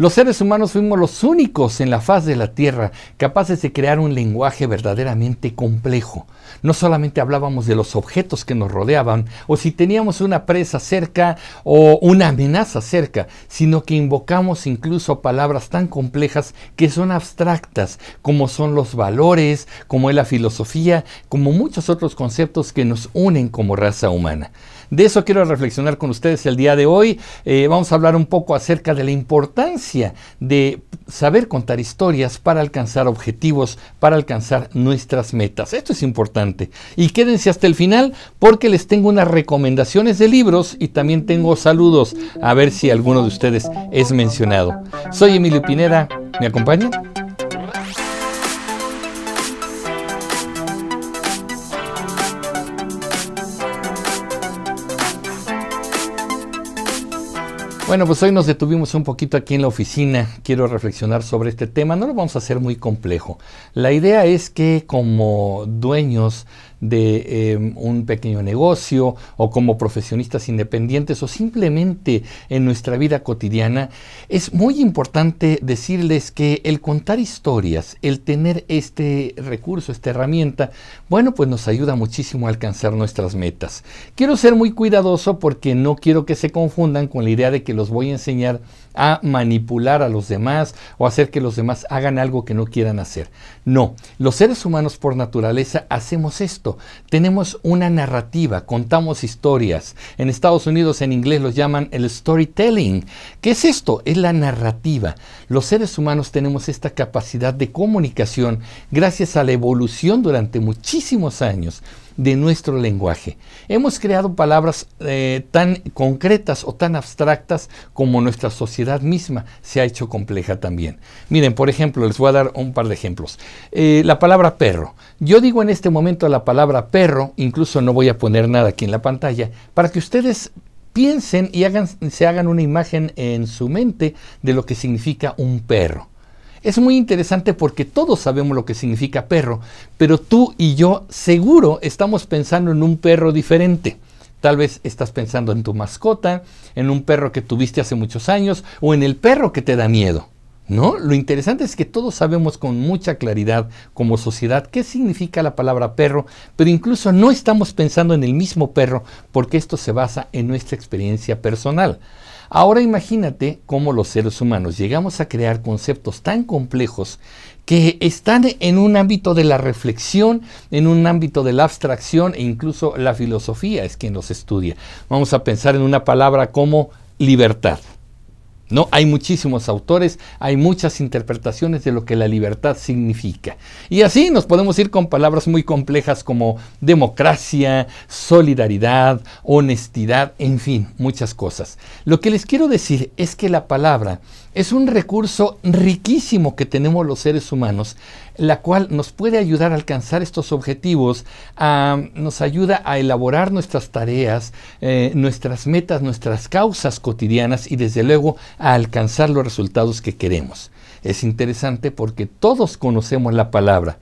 Los seres humanos fuimos los únicos en la faz de la Tierra capaces de crear un lenguaje verdaderamente complejo. No solamente hablábamos de los objetos que nos rodeaban, o si teníamos una presa cerca o una amenaza cerca, sino que invocamos incluso palabras tan complejas que son abstractas, como son los valores, como es la filosofía, como muchos otros conceptos que nos unen como raza humana. De eso quiero reflexionar con ustedes el día de hoy. Eh, vamos a hablar un poco acerca de la importancia de saber contar historias para alcanzar objetivos, para alcanzar nuestras metas. Esto es importante. Y quédense hasta el final porque les tengo unas recomendaciones de libros y también tengo saludos a ver si alguno de ustedes es mencionado. Soy Emilio Pineda. ¿Me acompañan? Bueno, pues hoy nos detuvimos un poquito aquí en la oficina. Quiero reflexionar sobre este tema. No lo vamos a hacer muy complejo. La idea es que como dueños de em, un pequeño negocio o como profesionistas independientes o simplemente en nuestra vida cotidiana, es muy importante decirles que el contar historias, el tener este recurso, esta herramienta, bueno, pues nos ayuda muchísimo a alcanzar nuestras metas. Quiero ser muy cuidadoso porque no quiero que se confundan con la idea de que los voy a enseñar a manipular a los demás o hacer que los demás hagan algo que no quieran hacer. No, los seres humanos por naturaleza hacemos esto. Tenemos una narrativa, contamos historias. En Estados Unidos en inglés los llaman el storytelling. ¿Qué es esto? Es la narrativa. Los seres humanos tenemos esta capacidad de comunicación gracias a la evolución durante muchísimos años de nuestro lenguaje. Hemos creado palabras eh, tan concretas o tan abstractas como nuestra sociedad misma se ha hecho compleja también. Miren, por ejemplo, les voy a dar un par de ejemplos. Eh, la palabra perro. Yo digo en este momento la palabra perro, incluso no voy a poner nada aquí en la pantalla, para que ustedes piensen y hagan, se hagan una imagen en su mente de lo que significa un perro. Es muy interesante porque todos sabemos lo que significa perro, pero tú y yo seguro estamos pensando en un perro diferente. Tal vez estás pensando en tu mascota, en un perro que tuviste hace muchos años o en el perro que te da miedo. ¿No? Lo interesante es que todos sabemos con mucha claridad como sociedad qué significa la palabra perro, pero incluso no estamos pensando en el mismo perro porque esto se basa en nuestra experiencia personal. Ahora imagínate cómo los seres humanos llegamos a crear conceptos tan complejos que están en un ámbito de la reflexión, en un ámbito de la abstracción e incluso la filosofía es quien los estudia. Vamos a pensar en una palabra como libertad. ¿no? Hay muchísimos autores, hay muchas interpretaciones de lo que la libertad significa. Y así nos podemos ir con palabras muy complejas como democracia, solidaridad, honestidad, en fin, muchas cosas. Lo que les quiero decir es que la palabra es un recurso riquísimo que tenemos los seres humanos, la cual nos puede ayudar a alcanzar estos objetivos, nos ayuda a elaborar nuestras tareas, eh, nuestras metas, nuestras causas cotidianas y desde luego a alcanzar los resultados que queremos. Es interesante porque todos conocemos la palabra,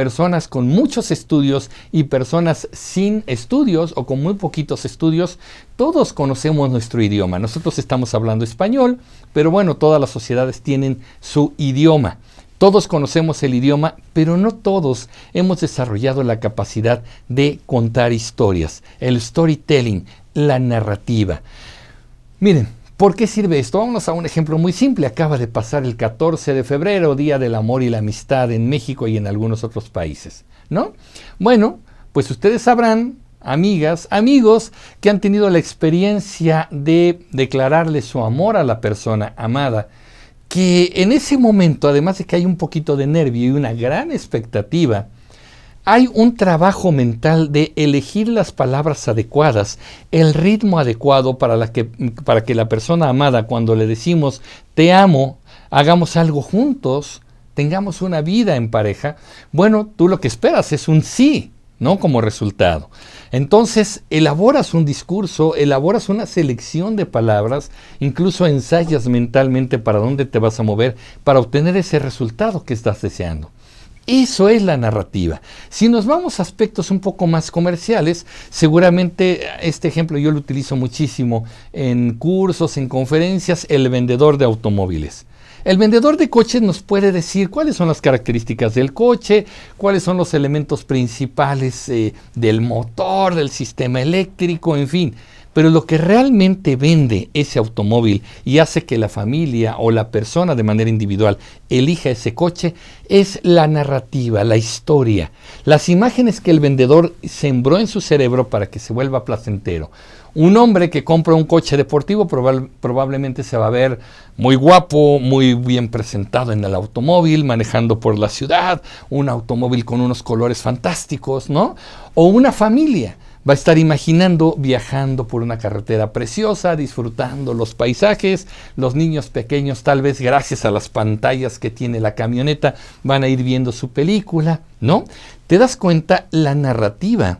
personas con muchos estudios y personas sin estudios o con muy poquitos estudios, todos conocemos nuestro idioma. Nosotros estamos hablando español, pero bueno, todas las sociedades tienen su idioma. Todos conocemos el idioma, pero no todos hemos desarrollado la capacidad de contar historias, el storytelling, la narrativa. Miren, ¿Por qué sirve esto? Vámonos a un ejemplo muy simple. Acaba de pasar el 14 de febrero, Día del Amor y la Amistad en México y en algunos otros países, ¿no? Bueno, pues ustedes sabrán, amigas, amigos, que han tenido la experiencia de declararle su amor a la persona amada, que en ese momento, además de que hay un poquito de nervio y una gran expectativa, hay un trabajo mental de elegir las palabras adecuadas, el ritmo adecuado para, que la persona amada, cuando le decimos te amo, hagamos algo juntos, tengamos una vida en pareja, bueno, tú lo que esperas es un sí, ¿no? Como resultado. Entonces, elaboras un discurso, elaboras una selección de palabras, incluso ensayas mentalmente para dónde te vas a mover para obtener ese resultado que estás deseando. Eso es la narrativa. Si nos vamos a aspectos un poco más comerciales, seguramente este ejemplo yo lo utilizo muchísimo en cursos, en conferencias, el vendedor de automóviles. El vendedor de coches nos puede decir cuáles son las características del coche, cuáles son los elementos principales eh, del motor, del sistema eléctrico, en fin. Pero lo que realmente vende ese automóvil y hace que la familia o la persona de manera individual elija ese coche es la narrativa, la historia, las imágenes que el vendedor sembró en su cerebro para que se vuelva placentero. Un hombre que compra un coche deportivo probablemente se va a ver muy guapo, muy bien presentado en el automóvil, manejando por la ciudad, un automóvil con unos colores fantásticos, ¿no? O una familia va a estar imaginando viajando por una carretera preciosa, disfrutando los paisajes. Los niños pequeños, tal vez gracias a las pantallas que tiene la camioneta, van a ir viendo su película, ¿no? Te das cuenta, la narrativa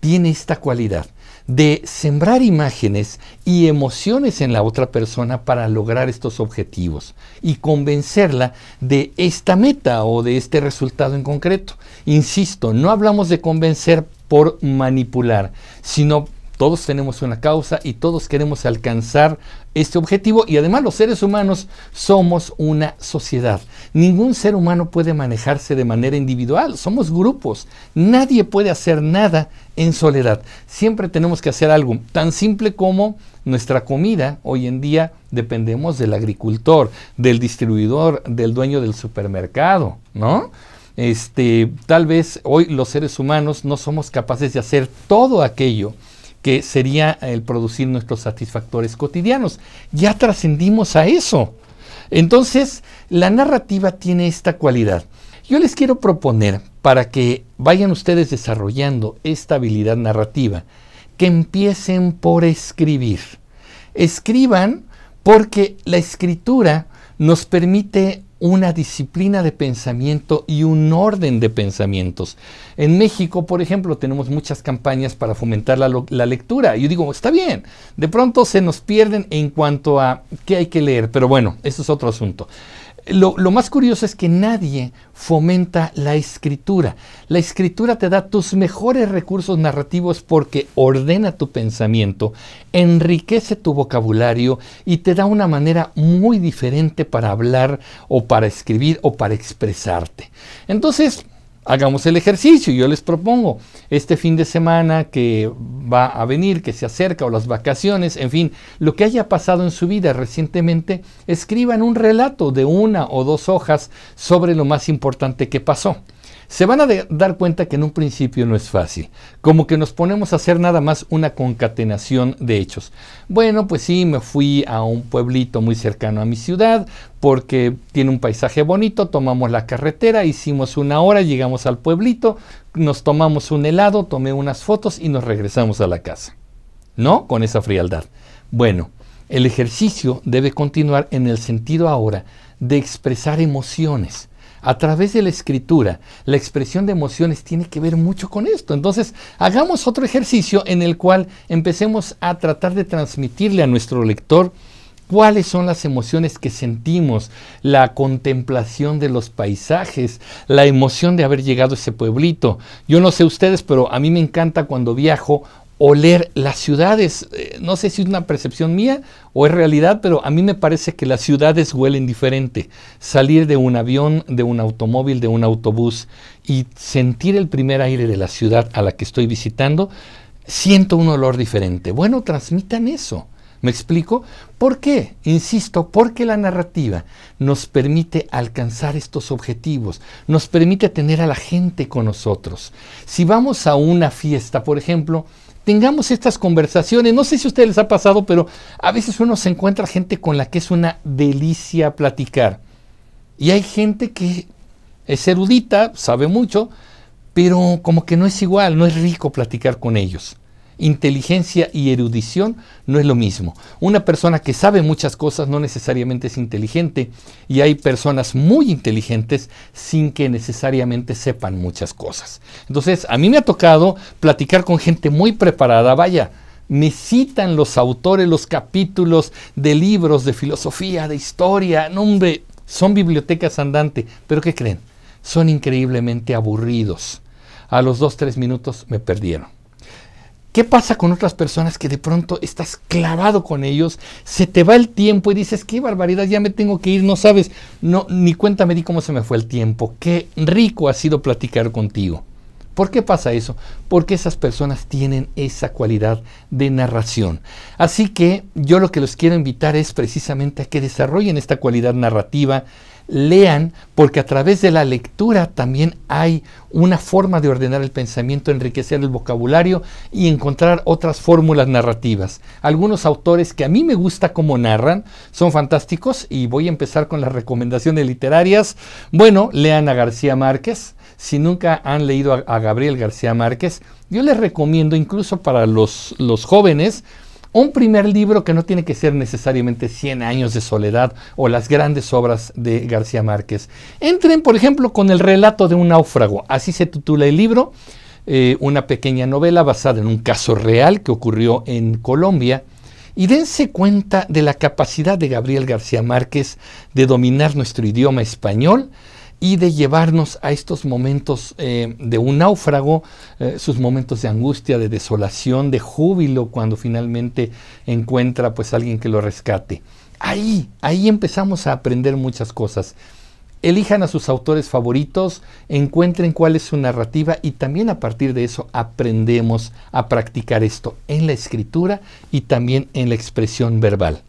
tiene esta cualidad de sembrar imágenes y emociones en la otra persona para lograr estos objetivos y convencerla de esta meta o de este resultado en concreto. Insisto, no hablamos de convencer por manipular, sino todos tenemos una causa y todos queremos alcanzar este objetivo y además los seres humanos somos una sociedad. Ningún ser humano puede manejarse de manera individual, somos grupos. Nadie puede hacer nada en soledad. Siempre tenemos que hacer algo tan simple como nuestra comida. Hoy en día dependemos del agricultor, del distribuidor, del dueño del supermercado, ¿no? Este, tal vez hoy los seres humanos no somos capaces de hacer todo aquello que sería el producir nuestros satisfactores cotidianos. Ya trascendimos a eso. Entonces, la narrativa tiene esta cualidad. Yo les quiero proponer, para que vayan ustedes desarrollando esta habilidad narrativa, que empiecen por escribir. Escriban porque la escritura nos permite una disciplina de pensamiento y un orden de pensamientos. En México, por ejemplo, tenemos muchas campañas para fomentar la, lectura. Yo digo, está bien, de pronto se nos pierden en cuanto a qué hay que leer, pero bueno, eso es otro asunto. Lo, más curioso es que nadie fomenta la escritura. La escritura te da tus mejores recursos narrativos porque ordena tu pensamiento, enriquece tu vocabulario y te da una manera muy diferente para hablar o para escribir o para expresarte. Entonces, hagamos el ejercicio. Yo les propongo este fin de semana que va a venir, que se acerca, o las vacaciones, en fin, lo que haya pasado en su vida recientemente, escriban un relato de una o dos hojas sobre lo más importante que pasó. Se van a dar cuenta que en un principio no es fácil, como que nos ponemos a hacer nada más una concatenación de hechos. Bueno, pues sí, me fui a un pueblito muy cercano a mi ciudad porque tiene un paisaje bonito, tomamos la carretera, hicimos una hora, llegamos al pueblito, nos tomamos un helado, tomé unas fotos y nos regresamos a la casa. ¿No? Con esa frialdad. Bueno, el ejercicio debe continuar en el sentido ahora de expresar emociones a través de la escritura, la expresión de emociones tiene que ver mucho con esto. Entonces, hagamos otro ejercicio en el cual empecemos a tratar de transmitirle a nuestro lector cuáles son las emociones que sentimos, la contemplación de los paisajes, la emoción de haber llegado a ese pueblito. Yo no sé ustedes, pero a mí me encanta cuando viajo oler las ciudades. Eh, no sé si es una percepción mía o es realidad, pero a mí me parece que las ciudades huelen diferente. Salir de un avión, de un automóvil, de un autobús y sentir el primer aire de la ciudad a la que estoy visitando, siento un olor diferente. Bueno, transmitan eso. ¿Me explico? ¿Por qué? Insisto, porque la narrativa nos permite alcanzar estos objetivos, nos permite tener a la gente con nosotros. Si vamos a una fiesta, por ejemplo, tengamos estas conversaciones. No sé si a ustedes les ha pasado, pero a veces uno se encuentra gente con la que es una delicia platicar. Y hay gente que es erudita, sabe mucho, pero como que no es igual, no es rico platicar con ellos. Inteligencia y erudición no es lo mismo. Una persona que sabe muchas cosas no necesariamente es inteligente y hay personas muy inteligentes sin que necesariamente sepan muchas cosas. Entonces, a mí me ha tocado platicar con gente muy preparada, vaya, me citan los autores, los capítulos de libros de filosofía, de historia, nombre, son bibliotecas andante, pero ¿qué creen? Son increíblemente aburridos. A los dos, tres minutos me perdieron. ¿Qué pasa con otras personas que de pronto estás clavado con ellos? Se te va el tiempo y dices, qué barbaridad, ya me tengo que ir, no sabes, no, ni cuéntame me cómo se me fue el tiempo. Qué rico ha sido platicar contigo. ¿Por qué pasa eso? Porque esas personas tienen esa cualidad de narración. Así que yo lo que los quiero invitar es precisamente a que desarrollen esta cualidad narrativa lean, porque a través de la lectura también hay una forma de ordenar el pensamiento, enriquecer el vocabulario y encontrar otras fórmulas narrativas. Algunos autores que a mí me gusta cómo narran son fantásticos y voy a empezar con las recomendaciones literarias. Bueno, lean a García Márquez. Si nunca han leído a, Gabriel García Márquez, yo les recomiendo incluso para los, los jóvenes, un primer libro que no tiene que ser necesariamente 100 años de soledad o las grandes obras de García Márquez. Entren, por ejemplo, con el relato de un náufrago. Así se titula el libro, eh, una pequeña novela basada en un caso real que ocurrió en Colombia. Y dense cuenta de la capacidad de Gabriel García Márquez de dominar nuestro idioma español y de llevarnos a estos momentos eh, de un náufrago, eh, sus momentos de angustia, de desolación, de júbilo cuando finalmente encuentra pues alguien que lo rescate. Ahí, ahí empezamos a aprender muchas cosas. Elijan a sus autores favoritos, encuentren cuál es su narrativa y también a partir de eso aprendemos a practicar esto en la escritura y también en la expresión verbal.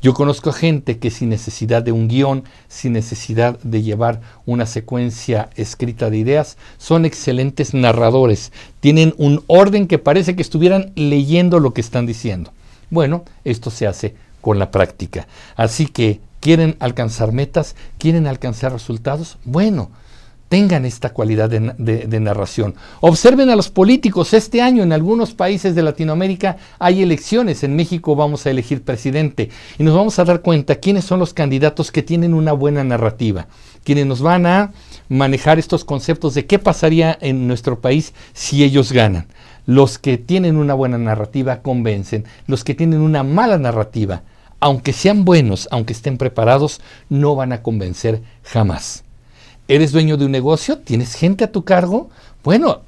Yo conozco a gente que sin necesidad de un guión, sin necesidad de llevar una secuencia escrita de ideas, son excelentes narradores. Tienen un orden que parece que estuvieran leyendo lo que están diciendo. Bueno, esto se hace con la práctica. Así que, ¿quieren alcanzar metas? ¿Quieren alcanzar resultados? Bueno, tengan esta cualidad de, narración. Observen a los políticos. Este año en algunos países de Latinoamérica hay elecciones. En México vamos a elegir presidente y nos vamos a dar cuenta quiénes son los candidatos que tienen una buena narrativa, quienes nos van a manejar estos conceptos de qué pasaría en nuestro país si ellos ganan. Los que tienen una buena narrativa convencen, los que tienen una mala narrativa, aunque sean buenos, aunque estén preparados, no van a convencer jamás eres dueño de un negocio, tienes gente a tu cargo, bueno,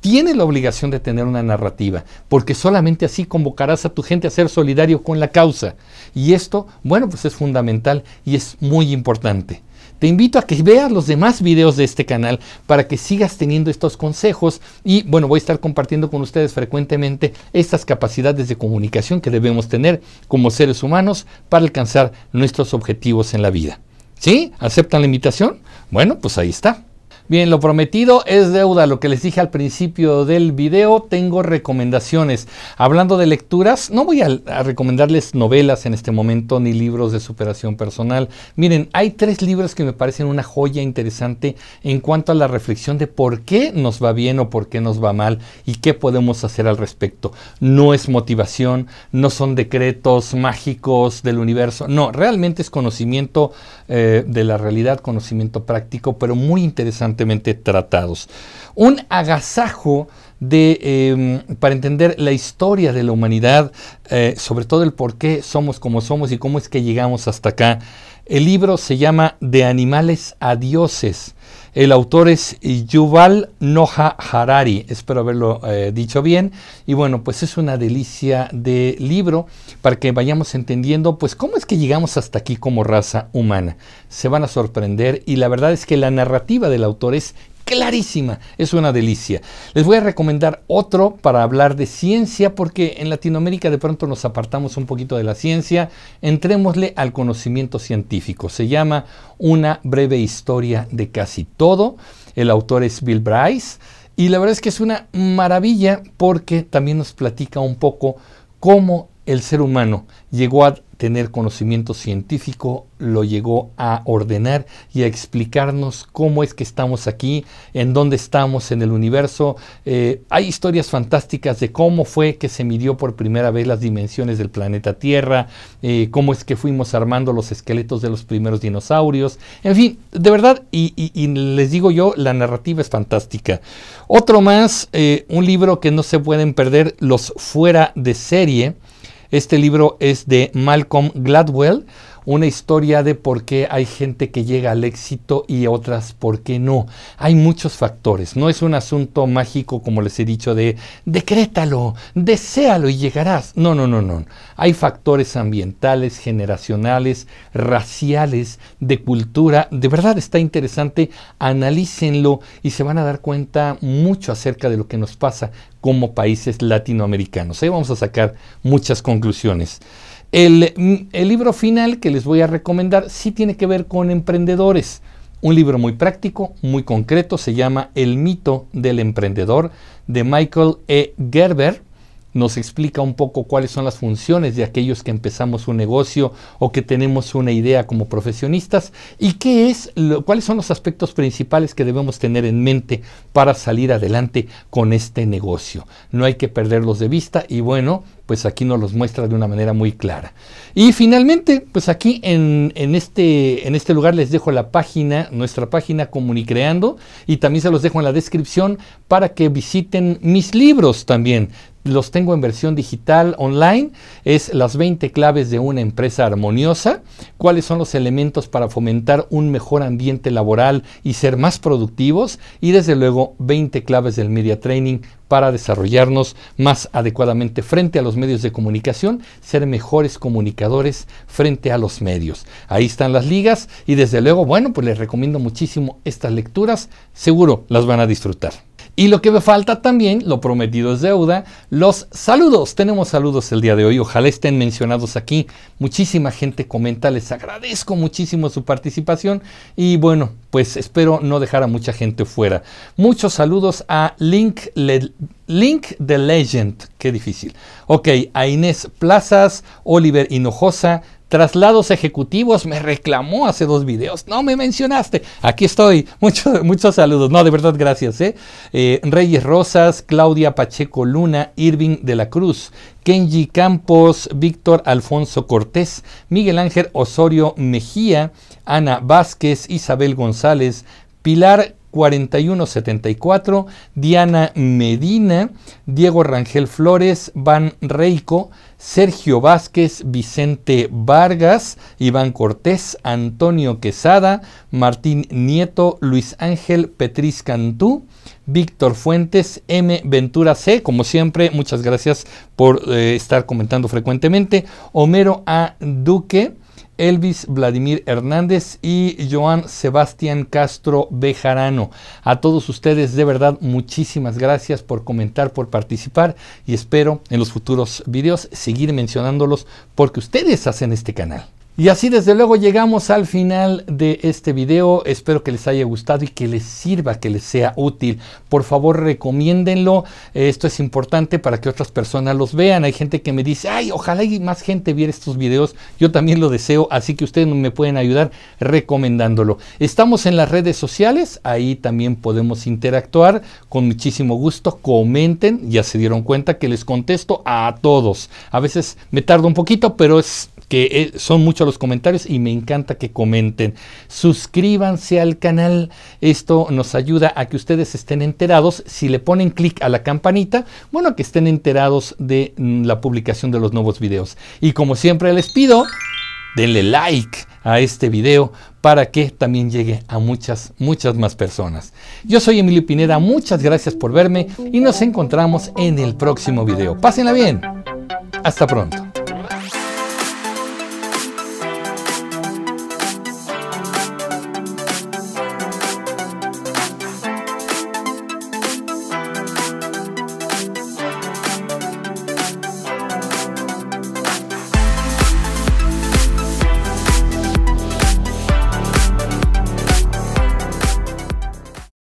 tienes la obligación de tener una narrativa, porque solamente así convocarás a tu gente a ser solidario con la causa. Y esto, bueno, pues es fundamental y es muy importante. Te invito a que veas los demás videos de este canal para que sigas teniendo estos consejos y bueno, voy a estar compartiendo con ustedes frecuentemente estas capacidades de comunicación que debemos tener como seres humanos para alcanzar nuestros objetivos en la vida. ¿Sí? ¿Aceptan la invitación? Bueno, pues ahí está. Bien, lo prometido es deuda, lo que les dije al principio del video, tengo recomendaciones. Hablando de lecturas, no voy a, recomendarles novelas en este momento ni libros de superación personal. Miren, hay tres libros que me parecen una joya interesante en cuanto a la reflexión de por qué nos va bien o por qué nos va mal y qué podemos hacer al respecto. No es motivación, no son decretos mágicos del universo, no, realmente es conocimiento eh, de la realidad, conocimiento práctico, pero muy interesante tratados. Un agasajo de, em, para entender la historia de la humanidad, eh, sobre todo el por qué somos como somos y cómo es que llegamos hasta acá. El libro se llama De animales a dioses el autor es Yuval Noha Harari, espero haberlo eh, dicho bien. Y bueno, pues es una delicia de libro para que vayamos entendiendo, pues, cómo es que llegamos hasta aquí como raza humana. Se van a sorprender y la verdad es que la narrativa del autor es clarísima. Es una delicia. Les voy a recomendar otro para hablar de ciencia porque en Latinoamérica de pronto nos apartamos un poquito de la ciencia. Entrémosle al conocimiento científico. Se llama Una breve historia de casi todo. El autor es Bill Bryce y la verdad es que es una maravilla porque también nos platica un poco cómo el ser humano llegó a tener conocimiento científico, lo llegó a ordenar y a explicarnos cómo es que estamos aquí, en dónde estamos en el universo. Eh, hay historias fantásticas de cómo fue que se midió por primera vez las dimensiones del planeta Tierra, eh, cómo es que fuimos armando los esqueletos de los primeros dinosaurios. En fin, de verdad, y, les digo yo, la narrativa es fantástica. Otro más, eh, un libro que no se pueden perder, Los fuera de serie este libro es de Malcolm Gladwell, una historia de por qué hay gente que llega al éxito y otras por qué no. Hay muchos factores, no es un asunto mágico como les he dicho de decrétalo, deséalo y llegarás. No, no, no, no. Hay factores ambientales, generacionales, raciales, de cultura. De verdad está interesante, analícenlo y se van a dar cuenta mucho acerca de lo que nos pasa como países latinoamericanos. Ahí vamos a sacar muchas conclusiones. Mm, el, libro final que les voy a recomendar sí tiene que ver con emprendedores. Un libro muy práctico, muy concreto, se llama El mito del emprendedor de Michael E. Gerber. Nos explica un poco cuáles son las funciones de aquellos que empezamos un negocio o que tenemos una idea como profesionistas y qué es cuáles son los aspectos principales que debemos tener en mente para salir adelante con este negocio. No hay que perderlos de vista y bueno, pues aquí nos los muestra de una manera muy clara. Y finalmente, pues aquí en, este, este lugar les dejo la página, nuestra página Comunicreando, y también se los dejo en la descripción para que visiten mis libros también. Los tengo en versión digital online, es las 20 claves de una empresa armoniosa, cuáles son los elementos para fomentar un mejor ambiente laboral y ser más productivos, y desde luego 20 claves del media training, para desarrollarnos más adecuadamente frente a los medios de comunicación, ser mejores comunicadores frente a los medios. Ahí están las ligas y desde luego, bueno, pues les recomiendo muchísimo estas lecturas, seguro las van a disfrutar. Y lo que me falta también, lo prometido es deuda, los saludos. Tenemos saludos el día de hoy, ojalá estén mencionados aquí. Muchísima gente comenta, les agradezco muchísimo su participación y bueno, pues espero no dejar a mucha gente fuera. Muchos saludos a Link, Link the Legend, qué difícil. Ok, a Inés Plazas, Oliver Hinojosa, traslados ejecutivos me reclamó hace dos videos. No me mencionaste. Aquí estoy. Muchos, muchos saludos. No, de verdad, gracias. ¿eh? Eh, Reyes Rosas, Claudia Pacheco Luna, Irving de la Cruz, Kenji Campos, Víctor Alfonso Cortés, Miguel Ángel Osorio Mejía, Ana Vázquez, Isabel González, Pilar 4174, Diana Medina, Diego Rangel Flores, Van Reico, Sergio Vázquez, Vicente Vargas, Iván Cortés, Antonio Quesada, Martín Nieto, Luis Ángel Petriz Cantú, Víctor Fuentes, M. Ventura C. Como siempre, muchas gracias por eh, estar comentando frecuentemente. Homero A. Duque. Elvis Vladimir Hernández y Joan Sebastián Castro Bejarano. A todos ustedes, de verdad, muchísimas gracias por comentar, por participar y espero en los futuros videos seguir mencionándolos porque ustedes hacen este canal. Y así desde luego llegamos al final de este video. Espero que les haya gustado y que les sirva, que les sea útil. Por favor, recomiéndenlo. Eh, esto es importante para que otras personas los vean. Hay gente que me dice, ay, ojalá y más gente viera estos videos. Yo también lo deseo, así que ustedes me pueden ayudar recomendándolo. Estamos en las redes sociales, ahí también podemos interactuar con muchísimo gusto. Comenten, ya se dieron cuenta que les contesto a todos. A veces me tardo un poquito, pero es eh, son muchos los comentarios y me encanta que comenten. Suscríbanse al canal, esto nos ayuda a que ustedes estén enterados. Si le ponen clic a la campanita, bueno, que estén enterados de mm, la publicación de los nuevos videos. Y como siempre les pido, denle like a este video para que también llegue a muchas, muchas más personas. Yo soy Emilio Pineda, muchas gracias por verme y nos encontramos en el próximo video. Pásenla bien. Hasta pronto.